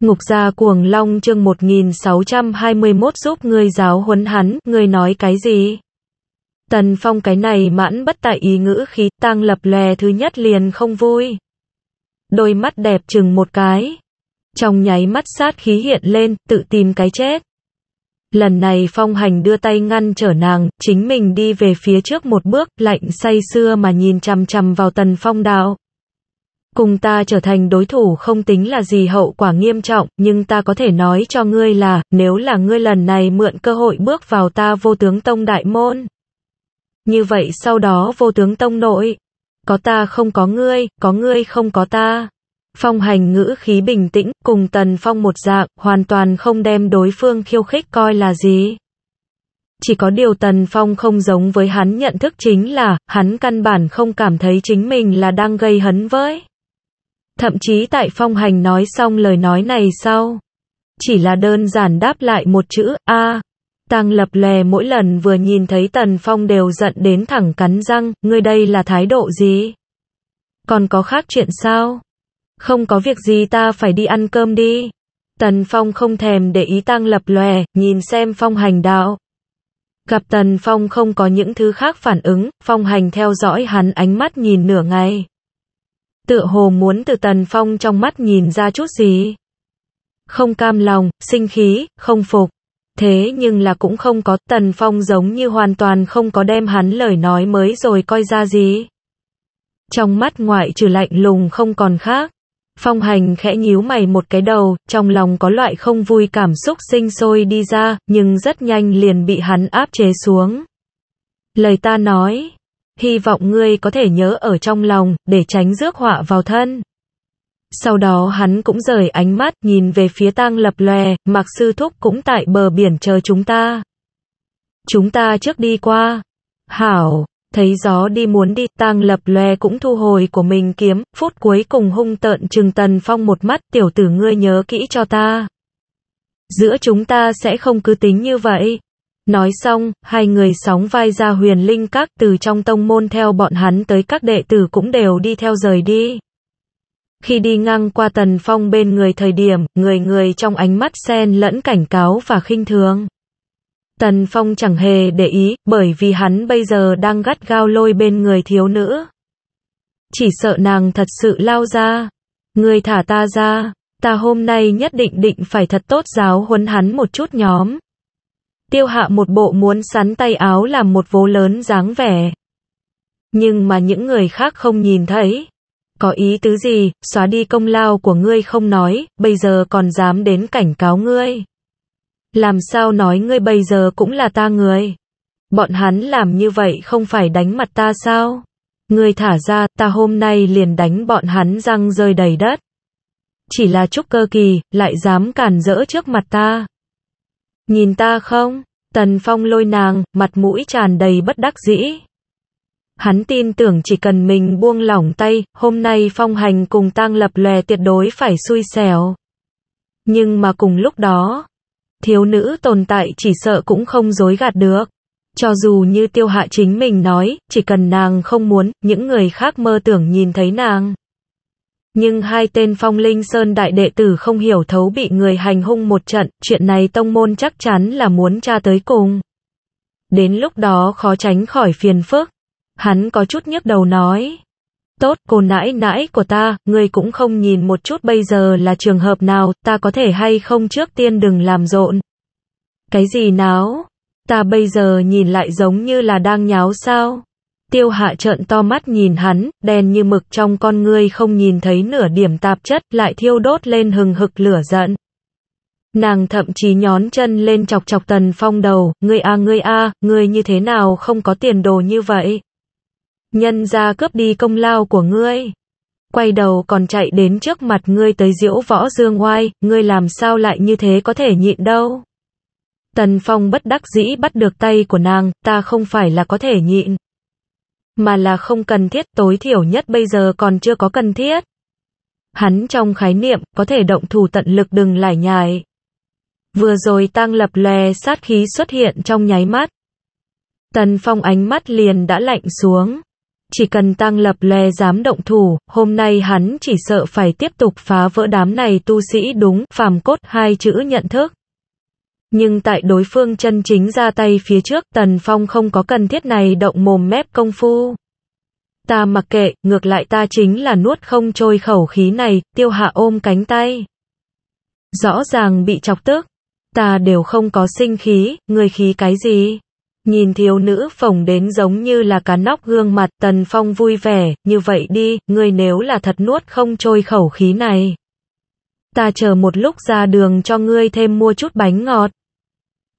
Ngục gia cuồng long chương 1621 giúp ngươi giáo huấn hắn, ngươi nói cái gì? Tần Phong cái này mãn bất tại ý ngữ khí, tăng lập lè thứ nhất liền không vui. Đôi mắt đẹp chừng một cái. Trong nháy mắt sát khí hiện lên, tự tìm cái chết. Lần này Phong Hành đưa tay ngăn trở nàng, chính mình đi về phía trước một bước, lạnh say xưa mà nhìn chằm chằm vào Tần Phong đạo cùng ta trở thành đối thủ không tính là gì hậu quả nghiêm trọng, nhưng ta có thể nói cho ngươi là, nếu là ngươi lần này mượn cơ hội bước vào ta vô tướng tông đại môn. Như vậy sau đó vô tướng tông nội, có ta không có ngươi, có ngươi không có ta. Phong hành ngữ khí bình tĩnh, cùng tần phong một dạng, hoàn toàn không đem đối phương khiêu khích coi là gì. Chỉ có điều Tần Phong không giống với hắn nhận thức chính là, hắn căn bản không cảm thấy chính mình là đang gây hấn với. Thậm chí tại phong hành nói xong lời nói này sau. Chỉ là đơn giản đáp lại một chữ A. Tăng lập lè mỗi lần vừa nhìn thấy Tần Phong đều giận đến thẳng cắn răng, ngươi đây là thái độ gì? Còn có khác chuyện sao? Không có việc gì ta phải đi ăn cơm đi. Tần Phong không thèm để ý Tăng lập lè, nhìn xem Phong hành đạo. Gặp Tần Phong không có những thứ khác phản ứng, Phong hành theo dõi hắn ánh mắt nhìn nửa ngày tựa hồ muốn từ Tần Phong trong mắt nhìn ra chút gì. Không cam lòng, sinh khí, không phục. Thế nhưng là cũng không có, Tần Phong giống như hoàn toàn không có đem hắn lời nói mới rồi coi ra gì. Trong mắt ngoại trừ lạnh lùng không còn khác. Phong hành khẽ nhíu mày một cái đầu, trong lòng có loại không vui cảm xúc sinh sôi đi ra, nhưng rất nhanh liền bị hắn áp chế xuống. Lời ta nói, hy vọng ngươi có thể nhớ ở trong lòng, để tránh rước họa vào thân. Sau đó hắn cũng rời ánh mắt, nhìn về phía tang lập lòe, mặc sư thúc cũng tại bờ biển chờ chúng ta. Chúng ta trước đi qua. Hảo, thấy gió đi muốn đi, tang lập lòe cũng thu hồi của mình kiếm, phút cuối cùng hung tợn trừng tần phong một mắt tiểu tử ngươi nhớ kỹ cho ta. Giữa chúng ta sẽ không cứ tính như vậy. Nói xong, hai người sóng vai ra huyền linh các từ trong tông môn theo bọn hắn tới các đệ tử cũng đều đi theo rời đi. Khi đi ngang qua tần phong bên người thời điểm, người người trong ánh mắt sen lẫn cảnh cáo và khinh thường. Tần phong chẳng hề để ý, bởi vì hắn bây giờ đang gắt gao lôi bên người thiếu nữ. Chỉ sợ nàng thật sự lao ra. Người thả ta ra, ta hôm nay nhất định định phải thật tốt giáo huấn hắn một chút nhóm. Tiêu hạ một bộ muốn sắn tay áo làm một vố lớn dáng vẻ. Nhưng mà những người khác không nhìn thấy. Có ý tứ gì, xóa đi công lao của ngươi không nói, bây giờ còn dám đến cảnh cáo ngươi. Làm sao nói ngươi bây giờ cũng là ta người. Bọn hắn làm như vậy không phải đánh mặt ta sao? Ngươi thả ra, ta hôm nay liền đánh bọn hắn răng rơi đầy đất. Chỉ là chút cơ kỳ, lại dám càn rỡ trước mặt ta. Nhìn ta không? Tần Phong lôi nàng, mặt mũi tràn đầy bất đắc dĩ. Hắn tin tưởng chỉ cần mình buông lỏng tay, hôm nay phong hành cùng tang lập lè tuyệt đối phải xui xẻo. Nhưng mà cùng lúc đó, thiếu nữ tồn tại chỉ sợ cũng không dối gạt được. Cho dù như tiêu hạ chính mình nói, chỉ cần nàng không muốn, những người khác mơ tưởng nhìn thấy nàng nhưng hai tên phong linh sơn đại đệ tử không hiểu thấu bị người hành hung một trận, chuyện này tông môn chắc chắn là muốn tra tới cùng. Đến lúc đó khó tránh khỏi phiền phức. Hắn có chút nhức đầu nói. Tốt, cô nãi nãi của ta, ngươi cũng không nhìn một chút bây giờ là trường hợp nào, ta có thể hay không trước tiên đừng làm rộn. Cái gì náo? Ta bây giờ nhìn lại giống như là đang nháo sao? tiêu hạ trợn to mắt nhìn hắn, đèn như mực trong con ngươi không nhìn thấy nửa điểm tạp chất lại thiêu đốt lên hừng hực lửa giận. Nàng thậm chí nhón chân lên chọc chọc tần phong đầu, ngươi a ngươi a, ngươi như thế nào không có tiền đồ như vậy. Nhân ra cướp đi công lao của ngươi. Quay đầu còn chạy đến trước mặt ngươi tới diễu võ dương oai, ngươi làm sao lại như thế có thể nhịn đâu. Tần Phong bất đắc dĩ bắt được tay của nàng, ta không phải là có thể nhịn mà là không cần thiết tối thiểu nhất bây giờ còn chưa có cần thiết. Hắn trong khái niệm có thể động thủ tận lực đừng lải nhải. Vừa rồi tang lập lè sát khí xuất hiện trong nháy mắt. Tần Phong ánh mắt liền đã lạnh xuống. Chỉ cần tăng lập lè dám động thủ, hôm nay hắn chỉ sợ phải tiếp tục phá vỡ đám này tu sĩ đúng phàm cốt hai chữ nhận thức. Nhưng tại đối phương chân chính ra tay phía trước, Tần Phong không có cần thiết này động mồm mép công phu. Ta mặc kệ, ngược lại ta chính là nuốt không trôi khẩu khí này, tiêu hạ ôm cánh tay. Rõ ràng bị chọc tức. Ta đều không có sinh khí, người khí cái gì? Nhìn thiếu nữ phồng đến giống như là cá nóc gương mặt Tần Phong vui vẻ, như vậy đi, người nếu là thật nuốt không trôi khẩu khí này. Ta chờ một lúc ra đường cho ngươi thêm mua chút bánh ngọt.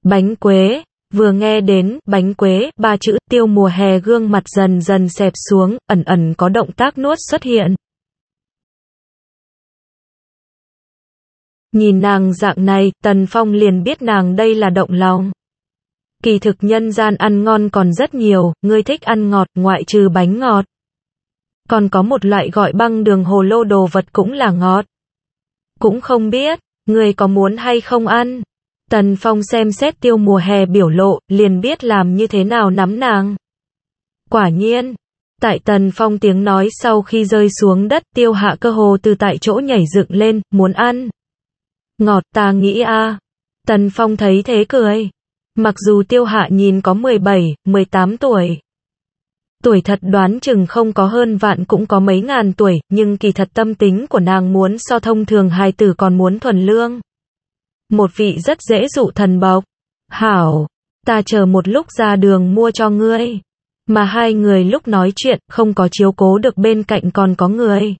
Bánh quế, vừa nghe đến bánh quế ba chữ tiêu mùa hè gương mặt dần dần xẹp xuống, ẩn ẩn có động tác nuốt xuất hiện. Nhìn nàng dạng này, Tần Phong liền biết nàng đây là động lòng. Kỳ thực nhân gian ăn ngon còn rất nhiều, ngươi thích ăn ngọt ngoại trừ bánh ngọt. Còn có một loại gọi băng đường hồ lô đồ vật cũng là ngọt. Cũng không biết, ngươi có muốn hay không ăn. Tần Phong xem xét tiêu mùa hè biểu lộ, liền biết làm như thế nào nắm nàng. Quả nhiên, tại Tần Phong tiếng nói sau khi rơi xuống đất tiêu hạ cơ hồ từ tại chỗ nhảy dựng lên, muốn ăn. Ngọt ta nghĩ a. Tần Phong thấy thế cười. Mặc dù tiêu hạ nhìn có 17, 18 tuổi. Tuổi thật đoán chừng không có hơn vạn cũng có mấy ngàn tuổi, nhưng kỳ thật tâm tính của nàng muốn so thông thường hài tử còn muốn thuần lương. Một vị rất dễ dụ thần bộc. Hảo, ta chờ một lúc ra đường mua cho ngươi. Mà hai người lúc nói chuyện không có chiếu cố được bên cạnh còn có người.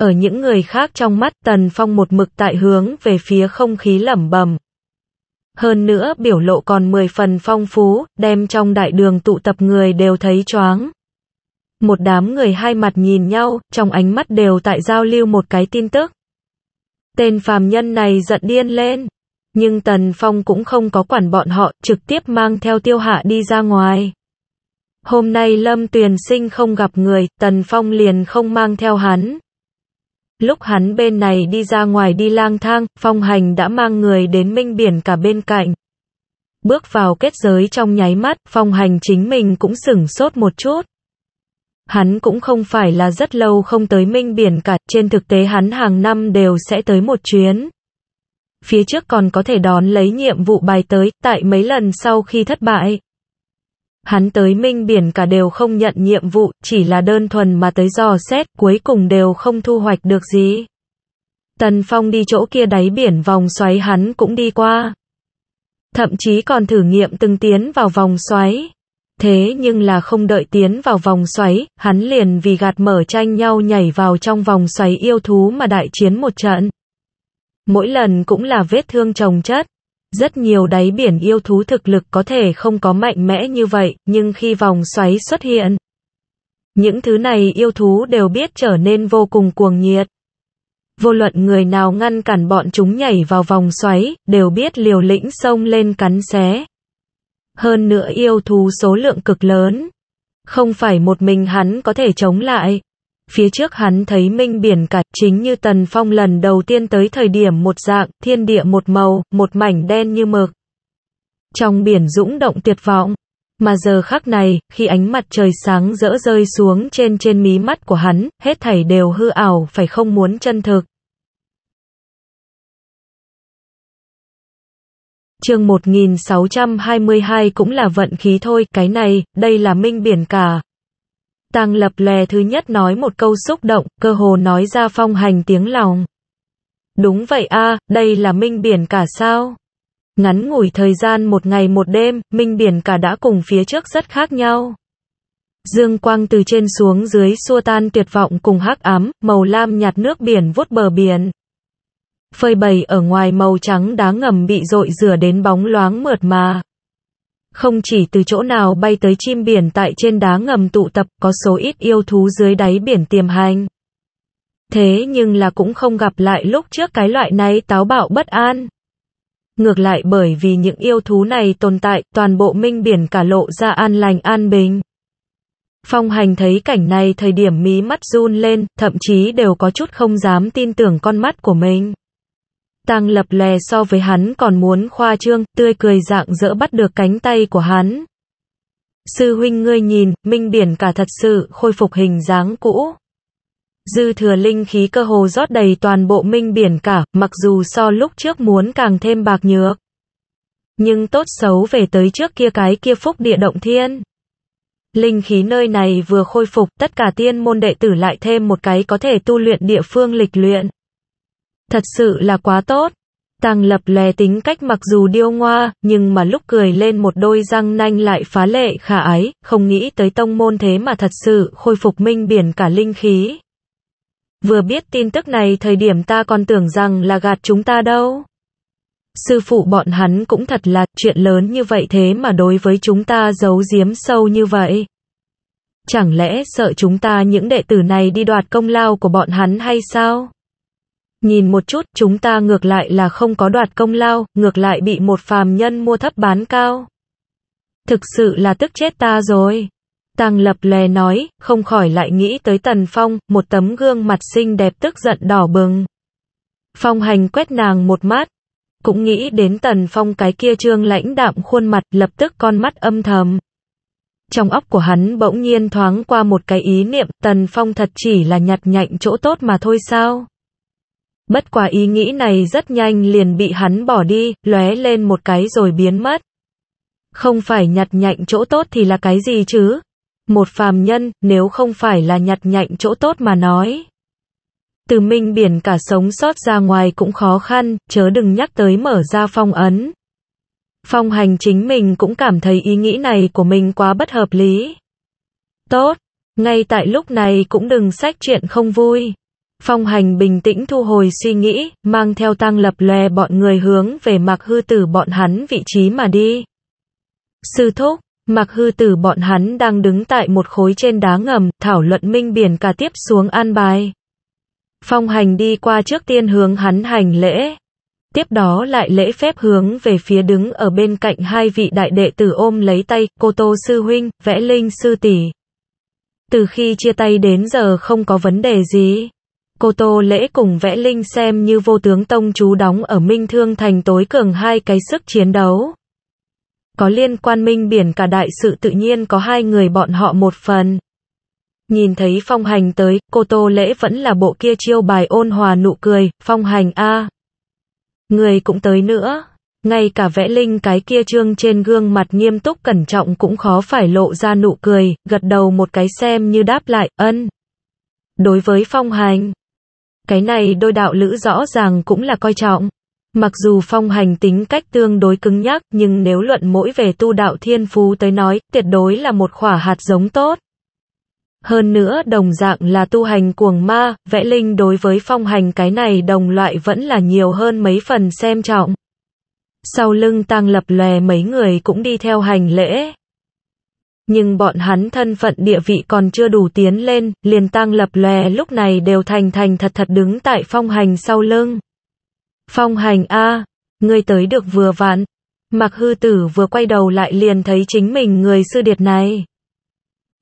Ở những người khác trong mắt Tần Phong một mực tại hướng về phía không khí lẩm bẩm. Hơn nữa biểu lộ còn 10 phần phong phú, đem trong đại đường tụ tập người đều thấy choáng. Một đám người hai mặt nhìn nhau, trong ánh mắt đều tại giao lưu một cái tin tức. Tên phàm nhân này giận điên lên. Nhưng Tần Phong cũng không có quản bọn họ, trực tiếp mang theo tiêu hạ đi ra ngoài. Hôm nay Lâm Tuyền Sinh không gặp người, Tần Phong liền không mang theo hắn. Lúc hắn bên này đi ra ngoài đi lang thang, Phong Hành đã mang người đến Minh Biển cả bên cạnh. Bước vào kết giới trong nháy mắt, Phong Hành chính mình cũng sửng sốt một chút. Hắn cũng không phải là rất lâu không tới Minh Biển cả, trên thực tế hắn hàng năm đều sẽ tới một chuyến. Phía trước còn có thể đón lấy nhiệm vụ bài tới, tại mấy lần sau khi thất bại. Hắn tới Minh Biển cả đều không nhận nhiệm vụ, chỉ là đơn thuần mà tới dò xét, cuối cùng đều không thu hoạch được gì. Tần Phong đi chỗ kia đáy biển vòng xoáy hắn cũng đi qua. Thậm chí còn thử nghiệm từng tiến vào vòng xoáy. Thế nhưng là không đợi tiến vào vòng xoáy, hắn liền vì gạt mở tranh nhau nhảy vào trong vòng xoáy yêu thú mà đại chiến một trận. Mỗi lần cũng là vết thương trồng chất. Rất nhiều đáy biển yêu thú thực lực có thể không có mạnh mẽ như vậy, nhưng khi vòng xoáy xuất hiện, những thứ này yêu thú đều biết trở nên vô cùng cuồng nhiệt. Vô luận người nào ngăn cản bọn chúng nhảy vào vòng xoáy, đều biết liều lĩnh xông lên cắn xé hơn nữa yêu thú số lượng cực lớn. Không phải một mình hắn có thể chống lại. Phía trước hắn thấy minh biển cả chính như Tần Phong lần đầu tiên tới thời điểm một dạng, thiên địa một màu, một mảnh đen như mực. Trong biển dũng động tuyệt vọng, mà giờ khắc này, khi ánh mặt trời sáng rỡ rơi xuống trên trên mí mắt của hắn, hết thảy đều hư ảo phải không muốn chân thực. chương 1622 cũng là vận khí thôi, cái này, đây là minh biển cả. Tàng lập lè thứ nhất nói một câu xúc động, cơ hồ nói ra phong hành tiếng lòng. Đúng vậy a, à, đây là minh biển cả sao? Ngắn ngủi thời gian một ngày một đêm, minh biển cả đã cùng phía trước rất khác nhau. Dương quang từ trên xuống dưới xua tan tuyệt vọng cùng hắc ám, màu lam nhạt nước biển vút bờ biển phơi bày ở ngoài màu trắng đá ngầm bị rội rửa đến bóng loáng mượt mà. Không chỉ từ chỗ nào bay tới chim biển tại trên đá ngầm tụ tập có số ít yêu thú dưới đáy biển tiềm hành. Thế nhưng là cũng không gặp lại lúc trước cái loại này táo bạo bất an. Ngược lại bởi vì những yêu thú này tồn tại, toàn bộ minh biển cả lộ ra an lành an bình. Phong hành thấy cảnh này thời điểm mí mắt run lên, thậm chí đều có chút không dám tin tưởng con mắt của mình. Tang lập lè so với hắn còn muốn khoa trương, tươi cười dạng dỡ bắt được cánh tay của hắn. Sư huynh ngươi nhìn, minh biển cả thật sự khôi phục hình dáng cũ. Dư thừa linh khí cơ hồ rót đầy toàn bộ minh biển cả, mặc dù so lúc trước muốn càng thêm bạc nhược. Nhưng tốt xấu về tới trước kia cái kia phúc địa động thiên. Linh khí nơi này vừa khôi phục, tất cả tiên môn đệ tử lại thêm một cái có thể tu luyện địa phương lịch luyện. Thật sự là quá tốt. Tăng lập lè tính cách mặc dù điêu ngoa, nhưng mà lúc cười lên một đôi răng nanh lại phá lệ khả ái, không nghĩ tới tông môn thế mà thật sự khôi phục minh biển cả linh khí. Vừa biết tin tức này thời điểm ta còn tưởng rằng là gạt chúng ta đâu. Sư phụ bọn hắn cũng thật là chuyện lớn như vậy thế mà đối với chúng ta giấu giếm sâu như vậy. Chẳng lẽ sợ chúng ta những đệ tử này đi đoạt công lao của bọn hắn hay sao? Nhìn một chút, chúng ta ngược lại là không có đoạt công lao, ngược lại bị một phàm nhân mua thấp bán cao. Thực sự là tức chết ta rồi. Tăng lập lè nói, không khỏi lại nghĩ tới Tần Phong, một tấm gương mặt xinh đẹp tức giận đỏ bừng. Phong hành quét nàng một mát, cũng nghĩ đến Tần Phong cái kia trương lãnh đạm khuôn mặt lập tức con mắt âm thầm. Trong óc của hắn bỗng nhiên thoáng qua một cái ý niệm Tần Phong thật chỉ là nhặt nhạnh chỗ tốt mà thôi sao? Bất quả ý nghĩ này rất nhanh liền bị hắn bỏ đi, lóe lên một cái rồi biến mất. Không phải nhặt nhạnh chỗ tốt thì là cái gì chứ? Một phàm nhân, nếu không phải là nhặt nhạnh chỗ tốt mà nói. Từ minh biển cả sống sót ra ngoài cũng khó khăn, chớ đừng nhắc tới mở ra phong ấn. Phong hành chính mình cũng cảm thấy ý nghĩ này của mình quá bất hợp lý. Tốt, ngay tại lúc này cũng đừng sách chuyện không vui. Phong hành bình tĩnh thu hồi suy nghĩ, mang theo tăng lập lè bọn người hướng về mặc hư tử bọn hắn vị trí mà đi. Sư thúc, mặc hư tử bọn hắn đang đứng tại một khối trên đá ngầm, thảo luận minh biển cả tiếp xuống an bài. Phong hành đi qua trước tiên hướng hắn hành lễ. Tiếp đó lại lễ phép hướng về phía đứng ở bên cạnh hai vị đại đệ tử ôm lấy tay, cô tô sư huynh, vẽ linh sư tỷ. Từ khi chia tay đến giờ không có vấn đề gì. Cô Tô Lễ cùng vẽ Linh xem như vô tướng tông chú đóng ở Minh Thương Thành tối cường hai cái sức chiến đấu. Có liên quan Minh Biển cả đại sự tự nhiên có hai người bọn họ một phần. Nhìn thấy phong hành tới, cô Tô Lễ vẫn là bộ kia chiêu bài ôn hòa nụ cười, phong hành a Người cũng tới nữa. Ngay cả vẽ Linh cái kia trương trên gương mặt nghiêm túc cẩn trọng cũng khó phải lộ ra nụ cười, gật đầu một cái xem như đáp lại, ân. Đối với phong hành, cái này đôi đạo lữ rõ ràng cũng là coi trọng. Mặc dù phong hành tính cách tương đối cứng nhắc, nhưng nếu luận mỗi về tu đạo thiên phú tới nói, tuyệt đối là một khỏa hạt giống tốt. Hơn nữa đồng dạng là tu hành cuồng ma, vẽ linh đối với phong hành cái này đồng loại vẫn là nhiều hơn mấy phần xem trọng. Sau lưng tăng lập lè mấy người cũng đi theo hành lễ nhưng bọn hắn thân phận địa vị còn chưa đủ tiến lên, liền tăng lập lòe lúc này đều thành thành thật thật đứng tại phong hành sau lưng. Phong hành A, ngươi tới được vừa vặn. Mặc hư tử vừa quay đầu lại liền thấy chính mình người sư điệt này.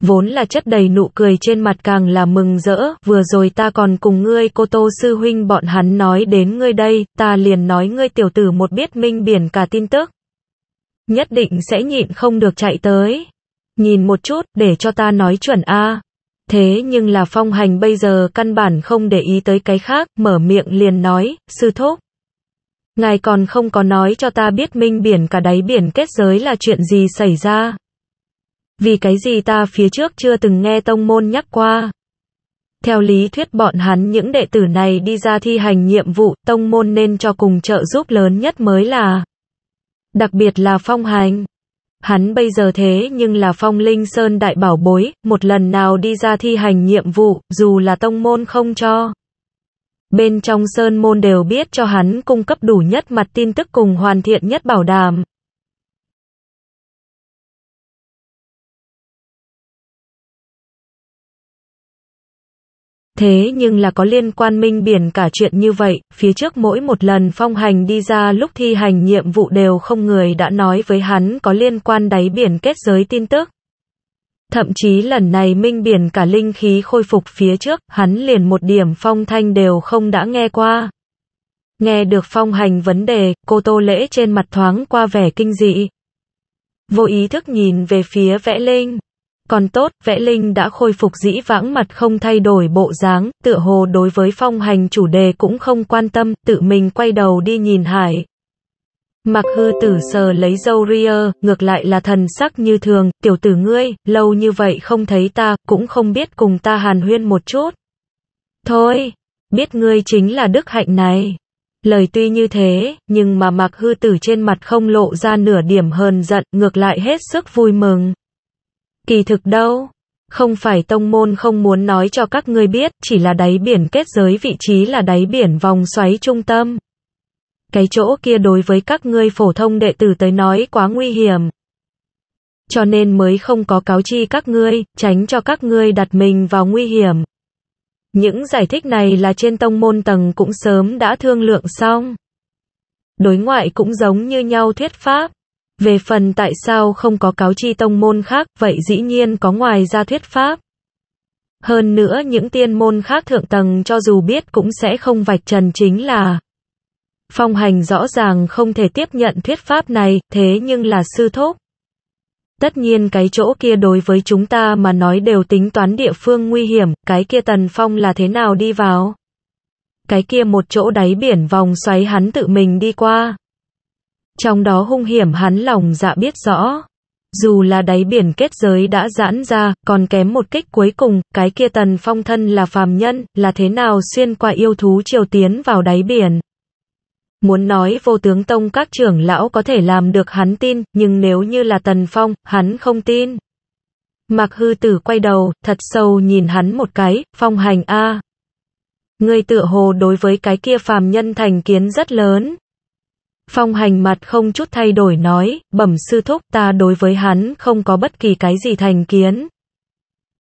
Vốn là chất đầy nụ cười trên mặt càng là mừng rỡ, vừa rồi ta còn cùng ngươi cô tô sư huynh bọn hắn nói đến ngươi đây, ta liền nói ngươi tiểu tử một biết minh biển cả tin tức. Nhất định sẽ nhịn không được chạy tới. Nhìn một chút, để cho ta nói chuẩn a. À. Thế nhưng là phong hành bây giờ căn bản không để ý tới cái khác, mở miệng liền nói, sư thúc. Ngài còn không có nói cho ta biết minh biển cả đáy biển kết giới là chuyện gì xảy ra. Vì cái gì ta phía trước chưa từng nghe tông môn nhắc qua. Theo lý thuyết bọn hắn những đệ tử này đi ra thi hành nhiệm vụ tông môn nên cho cùng trợ giúp lớn nhất mới là. Đặc biệt là phong hành. Hắn bây giờ thế nhưng là phong linh sơn đại bảo bối, một lần nào đi ra thi hành nhiệm vụ, dù là tông môn không cho. Bên trong sơn môn đều biết cho hắn cung cấp đủ nhất mặt tin tức cùng hoàn thiện nhất bảo đảm. Thế nhưng là có liên quan minh biển cả chuyện như vậy, phía trước mỗi một lần phong hành đi ra lúc thi hành nhiệm vụ đều không người đã nói với hắn có liên quan đáy biển kết giới tin tức. Thậm chí lần này minh biển cả linh khí khôi phục phía trước, hắn liền một điểm phong thanh đều không đã nghe qua. Nghe được phong hành vấn đề, cô tô lễ trên mặt thoáng qua vẻ kinh dị. Vô ý thức nhìn về phía vẽ linh. Còn tốt, vẽ linh đã khôi phục dĩ vãng mặt không thay đổi bộ dáng, tựa hồ đối với phong hành chủ đề cũng không quan tâm, tự mình quay đầu đi nhìn hải. Mặc hư tử sờ lấy dâu ria, ngược lại là thần sắc như thường, tiểu tử ngươi, lâu như vậy không thấy ta, cũng không biết cùng ta hàn huyên một chút. Thôi, biết ngươi chính là đức hạnh này. Lời tuy như thế, nhưng mà mặc hư tử trên mặt không lộ ra nửa điểm hờn giận, ngược lại hết sức vui mừng. Kỳ thực đâu, không phải tông môn không muốn nói cho các ngươi biết, chỉ là đáy biển kết giới vị trí là đáy biển vòng xoáy trung tâm. Cái chỗ kia đối với các ngươi phổ thông đệ tử tới nói quá nguy hiểm. Cho nên mới không có cáo chi các ngươi, tránh cho các ngươi đặt mình vào nguy hiểm. Những giải thích này là trên tông môn tầng cũng sớm đã thương lượng xong. Đối ngoại cũng giống như nhau thuyết pháp. Về phần tại sao không có cáo chi tông môn khác, vậy dĩ nhiên có ngoài ra thuyết pháp. Hơn nữa những tiên môn khác thượng tầng cho dù biết cũng sẽ không vạch trần chính là Phong hành rõ ràng không thể tiếp nhận thuyết pháp này, thế nhưng là sư thúc. Tất nhiên cái chỗ kia đối với chúng ta mà nói đều tính toán địa phương nguy hiểm, cái kia tần phong là thế nào đi vào. Cái kia một chỗ đáy biển vòng xoáy hắn tự mình đi qua. Trong đó hung hiểm hắn lòng dạ biết rõ. Dù là đáy biển kết giới đã giãn ra, còn kém một kích cuối cùng, cái kia tần phong thân là phàm nhân, là thế nào xuyên qua yêu thú triều tiến vào đáy biển. Muốn nói vô tướng tông các trưởng lão có thể làm được hắn tin, nhưng nếu như là tần phong, hắn không tin. mạc hư tử quay đầu, thật sâu nhìn hắn một cái, phong hành a. À. Người tựa hồ đối với cái kia phàm nhân thành kiến rất lớn. Phong hành mặt không chút thay đổi nói, bẩm sư thúc ta đối với hắn không có bất kỳ cái gì thành kiến.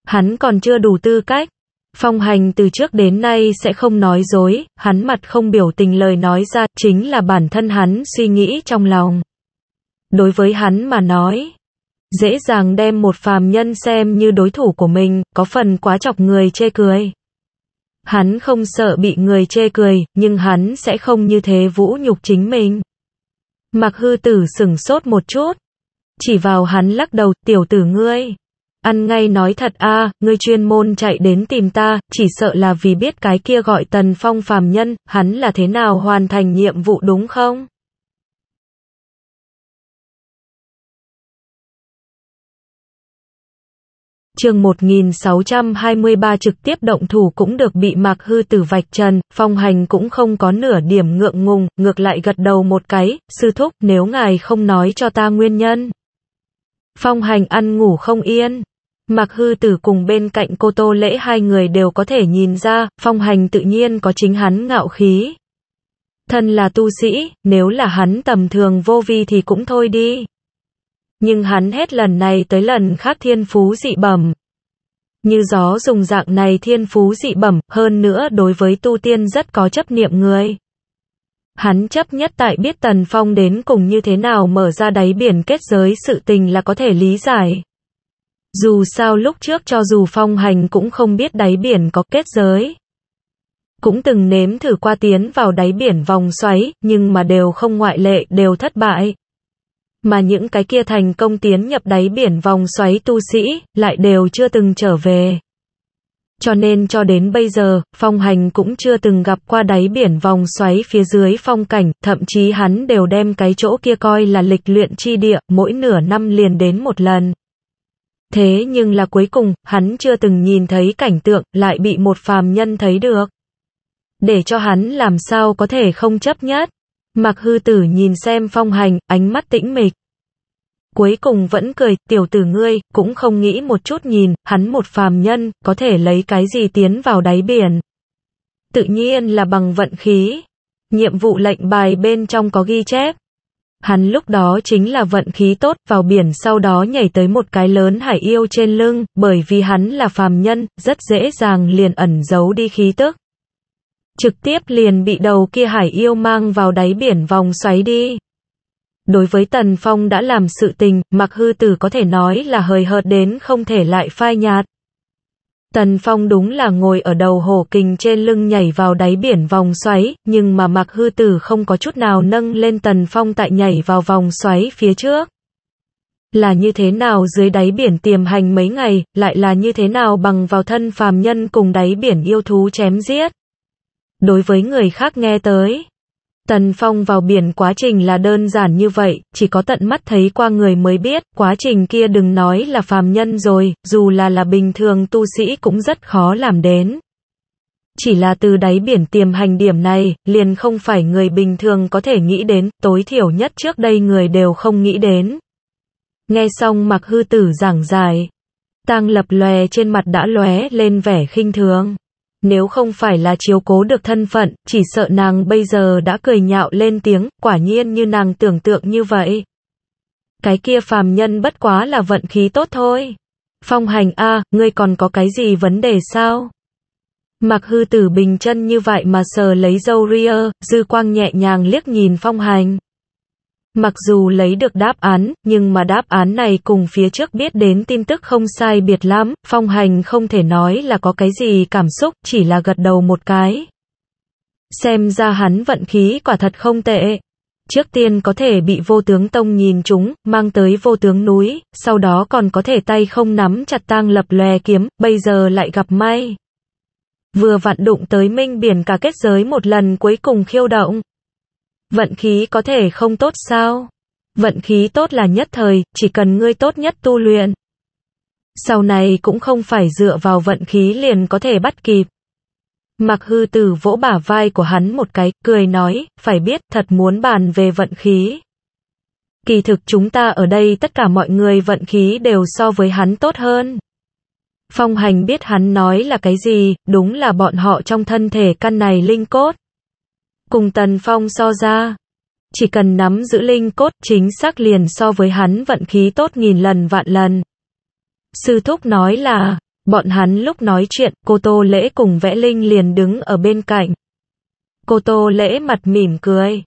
Hắn còn chưa đủ tư cách. Phong hành từ trước đến nay sẽ không nói dối, hắn mặt không biểu tình lời nói ra chính là bản thân hắn suy nghĩ trong lòng. Đối với hắn mà nói, dễ dàng đem một phàm nhân xem như đối thủ của mình, có phần quá chọc người chê cười. Hắn không sợ bị người chê cười, nhưng hắn sẽ không như thế vũ nhục chính mình. Mạc hư tử sừng sốt một chút. Chỉ vào hắn lắc đầu, tiểu tử ngươi. Ăn ngay nói thật a ngươi chuyên môn chạy đến tìm ta, chỉ sợ là vì biết cái kia gọi tần phong phàm nhân, hắn là thế nào hoàn thành nhiệm vụ đúng không? chương 1623 trực tiếp động thủ cũng được bị Mạc Hư Tử vạch trần, phong hành cũng không có nửa điểm ngượng ngùng, ngược lại gật đầu một cái, sư thúc nếu ngài không nói cho ta nguyên nhân. Phong hành ăn ngủ không yên. Mạc Hư Tử cùng bên cạnh cô Tô Lễ hai người đều có thể nhìn ra, phong hành tự nhiên có chính hắn ngạo khí. Thân là tu sĩ, nếu là hắn tầm thường vô vi thì cũng thôi đi. Nhưng hắn hết lần này tới lần khác thiên phú dị bẩm. Như gió dùng dạng này thiên phú dị bẩm, hơn nữa đối với tu tiên rất có chấp niệm người. Hắn chấp nhất tại biết Tần Phong đến cùng như thế nào mở ra đáy biển kết giới sự tình là có thể lý giải. Dù sao lúc trước cho dù phong hành cũng không biết đáy biển có kết giới. Cũng từng nếm thử qua tiến vào đáy biển vòng xoáy, nhưng mà đều không ngoại lệ, đều thất bại mà những cái kia thành công tiến nhập đáy biển vòng xoáy tu sĩ, lại đều chưa từng trở về. Cho nên cho đến bây giờ, phong hành cũng chưa từng gặp qua đáy biển vòng xoáy phía dưới phong cảnh, thậm chí hắn đều đem cái chỗ kia coi là lịch luyện chi địa, mỗi nửa năm liền đến một lần. Thế nhưng là cuối cùng, hắn chưa từng nhìn thấy cảnh tượng, lại bị một phàm nhân thấy được. Để cho hắn làm sao có thể không chấp nhất. Mạc hư tử nhìn xem phong hành, ánh mắt tĩnh mịch. Cuối cùng vẫn cười, tiểu tử ngươi, cũng không nghĩ một chút nhìn, hắn một phàm nhân, có thể lấy cái gì tiến vào đáy biển. Tự nhiên là bằng vận khí. Nhiệm vụ lệnh bài bên trong có ghi chép. Hắn lúc đó chính là vận khí tốt, vào biển sau đó nhảy tới một cái lớn hải yêu trên lưng, bởi vì hắn là phàm nhân, rất dễ dàng liền ẩn giấu đi khí tức trực tiếp liền bị đầu kia hải yêu mang vào đáy biển vòng xoáy đi. Đối với Tần Phong đã làm sự tình, mặc hư tử có thể nói là hời hợt đến không thể lại phai nhạt. Tần Phong đúng là ngồi ở đầu hồ kình trên lưng nhảy vào đáy biển vòng xoáy, nhưng mà mặc hư tử không có chút nào nâng lên Tần Phong tại nhảy vào vòng xoáy phía trước. Là như thế nào dưới đáy biển tiềm hành mấy ngày, lại là như thế nào bằng vào thân phàm nhân cùng đáy biển yêu thú chém giết đối với người khác nghe tới. Tần Phong vào biển quá trình là đơn giản như vậy, chỉ có tận mắt thấy qua người mới biết, quá trình kia đừng nói là phàm nhân rồi, dù là là bình thường tu sĩ cũng rất khó làm đến. Chỉ là từ đáy biển tiềm hành điểm này, liền không phải người bình thường có thể nghĩ đến, tối thiểu nhất trước đây người đều không nghĩ đến. Nghe xong mặc hư tử giảng dài, tang lập lòe trên mặt đã lóe lên vẻ khinh thường. Nếu không phải là chiếu cố được thân phận, chỉ sợ nàng bây giờ đã cười nhạo lên tiếng, quả nhiên như nàng tưởng tượng như vậy. Cái kia phàm nhân bất quá là vận khí tốt thôi. Phong hành a, ngươi còn có cái gì vấn đề sao? Mặc hư tử bình chân như vậy mà sờ lấy dâu ria, dư quang nhẹ nhàng liếc nhìn phong hành. Mặc dù lấy được đáp án, nhưng mà đáp án này cùng phía trước biết đến tin tức không sai biệt lắm, phong hành không thể nói là có cái gì cảm xúc, chỉ là gật đầu một cái. Xem ra hắn vận khí quả thật không tệ. Trước tiên có thể bị vô tướng tông nhìn chúng, mang tới vô tướng núi, sau đó còn có thể tay không nắm chặt tang lập lòe kiếm, bây giờ lại gặp may. Vừa vặn đụng tới minh biển cả kết giới một lần cuối cùng khiêu động. Vận khí có thể không tốt sao? Vận khí tốt là nhất thời, chỉ cần ngươi tốt nhất tu luyện. Sau này cũng không phải dựa vào vận khí liền có thể bắt kịp. Mặc hư tử vỗ bả vai của hắn một cái, cười nói, phải biết thật muốn bàn về vận khí. Kỳ thực chúng ta ở đây tất cả mọi người vận khí đều so với hắn tốt hơn. Phong hành biết hắn nói là cái gì, đúng là bọn họ trong thân thể căn này linh cốt. Cùng Tần Phong so ra, chỉ cần nắm giữ linh cốt chính xác liền so với hắn vận khí tốt nghìn lần vạn lần. Sư Thúc nói là, bọn hắn lúc nói chuyện, cô Tô Lễ cùng vẽ linh liền đứng ở bên cạnh. Cô Tô Lễ mặt mỉm cười,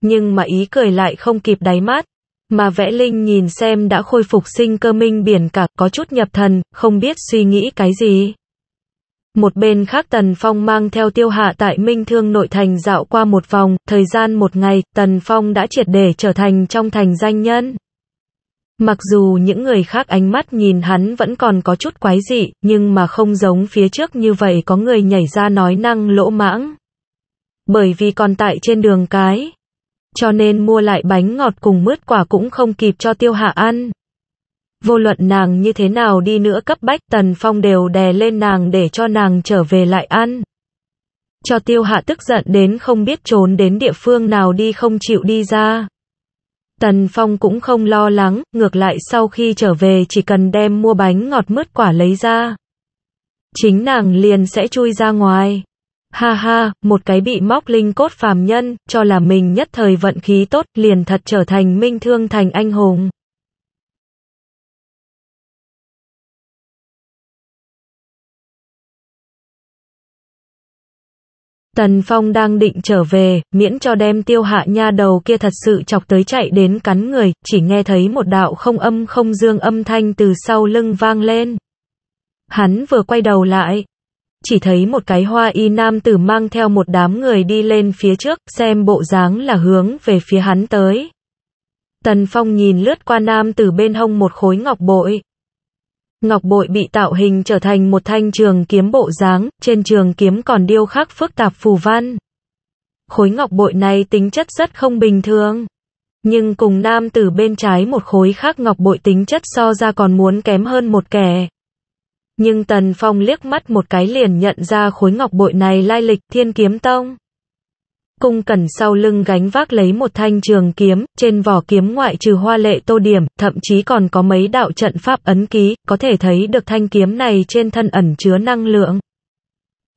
nhưng mà ý cười lại không kịp đáy mắt mà vẽ linh nhìn xem đã khôi phục sinh cơ minh biển cả có chút nhập thần, không biết suy nghĩ cái gì. Một bên khác Tần Phong mang theo tiêu hạ tại Minh Thương nội thành dạo qua một vòng, thời gian một ngày, Tần Phong đã triệt để trở thành trong thành danh nhân. Mặc dù những người khác ánh mắt nhìn hắn vẫn còn có chút quái dị, nhưng mà không giống phía trước như vậy có người nhảy ra nói năng lỗ mãng. Bởi vì còn tại trên đường cái, cho nên mua lại bánh ngọt cùng mướt quả cũng không kịp cho tiêu hạ ăn. Vô luận nàng như thế nào đi nữa cấp bách Tần Phong đều đè lên nàng để cho nàng trở về lại ăn. Cho tiêu hạ tức giận đến không biết trốn đến địa phương nào đi không chịu đi ra. Tần Phong cũng không lo lắng, ngược lại sau khi trở về chỉ cần đem mua bánh ngọt mứt quả lấy ra. Chính nàng liền sẽ chui ra ngoài. Ha ha, một cái bị móc linh cốt phàm nhân, cho là mình nhất thời vận khí tốt, liền thật trở thành minh thương thành anh hùng. Tần Phong đang định trở về, miễn cho đem tiêu hạ nha đầu kia thật sự chọc tới chạy đến cắn người, chỉ nghe thấy một đạo không âm không dương âm thanh từ sau lưng vang lên. Hắn vừa quay đầu lại, chỉ thấy một cái hoa y nam tử mang theo một đám người đi lên phía trước, xem bộ dáng là hướng về phía hắn tới. Tần Phong nhìn lướt qua nam tử bên hông một khối ngọc bội, Ngọc bội bị tạo hình trở thành một thanh trường kiếm bộ dáng, trên trường kiếm còn điêu khắc phức tạp phù văn. Khối ngọc bội này tính chất rất không bình thường. Nhưng cùng nam từ bên trái một khối khác ngọc bội tính chất so ra còn muốn kém hơn một kẻ. Nhưng Tần Phong liếc mắt một cái liền nhận ra khối ngọc bội này lai lịch thiên kiếm tông cung cẩn sau lưng gánh vác lấy một thanh trường kiếm, trên vỏ kiếm ngoại trừ hoa lệ tô điểm, thậm chí còn có mấy đạo trận pháp ấn ký, có thể thấy được thanh kiếm này trên thân ẩn chứa năng lượng.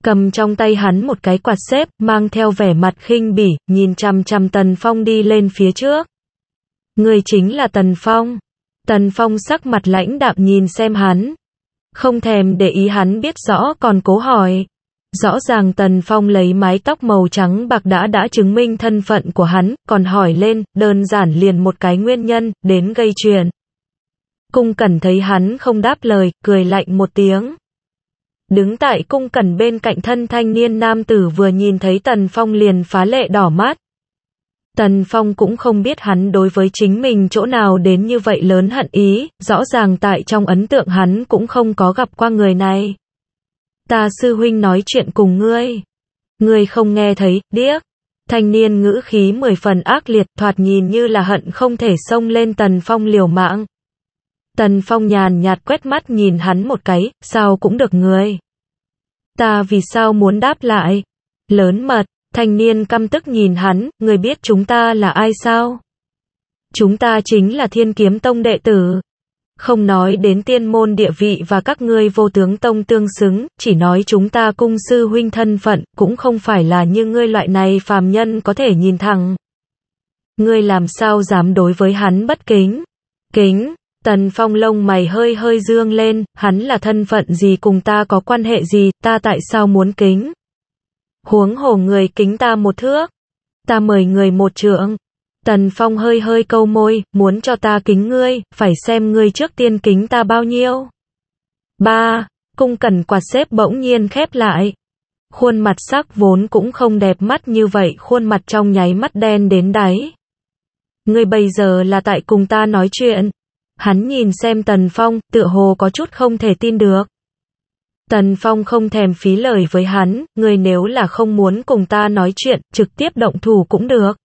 Cầm trong tay hắn một cái quạt xếp, mang theo vẻ mặt khinh bỉ, nhìn chằm chằm Tần Phong đi lên phía trước. Người chính là Tần Phong. Tần Phong sắc mặt lãnh đạm nhìn xem hắn. Không thèm để ý hắn biết rõ còn cố hỏi. Rõ ràng Tần Phong lấy mái tóc màu trắng bạc đã đã chứng minh thân phận của hắn, còn hỏi lên, đơn giản liền một cái nguyên nhân, đến gây chuyện. Cung Cẩn thấy hắn không đáp lời, cười lạnh một tiếng. Đứng tại cung cẩn bên cạnh thân thanh niên nam tử vừa nhìn thấy Tần Phong liền phá lệ đỏ mắt. Tần Phong cũng không biết hắn đối với chính mình chỗ nào đến như vậy lớn hận ý, rõ ràng tại trong ấn tượng hắn cũng không có gặp qua người này ta sư huynh nói chuyện cùng ngươi. Ngươi không nghe thấy, điếc. Thanh niên ngữ khí mười phần ác liệt, thoạt nhìn như là hận không thể xông lên Tần Phong liều mạng. Tần Phong nhàn nhạt quét mắt nhìn hắn một cái, sao cũng được ngươi. Ta vì sao muốn đáp lại? Lớn mật, thanh niên căm tức nhìn hắn, ngươi biết chúng ta là ai sao? Chúng ta chính là thiên kiếm tông đệ tử, không nói đến tiên môn địa vị và các ngươi vô tướng tông tương xứng, chỉ nói chúng ta cung sư huynh thân phận, cũng không phải là như ngươi loại này phàm nhân có thể nhìn thẳng. Ngươi làm sao dám đối với hắn bất kính? Kính, Tần Phong lông mày hơi hơi dương lên, hắn là thân phận gì cùng ta có quan hệ gì, ta tại sao muốn kính? Huống hồ người kính ta một thước, ta mời người một trượng, Tần Phong hơi hơi câu môi, muốn cho ta kính ngươi, phải xem ngươi trước tiên kính ta bao nhiêu. Ba, cung cẩn quạt xếp bỗng nhiên khép lại. Khuôn mặt sắc vốn cũng không đẹp mắt như vậy, khuôn mặt trong nháy mắt đen đến đáy. Ngươi bây giờ là tại cùng ta nói chuyện. Hắn nhìn xem Tần Phong, tựa hồ có chút không thể tin được. Tần Phong không thèm phí lời với hắn, Ngươi nếu là không muốn cùng ta nói chuyện, trực tiếp động thủ cũng được.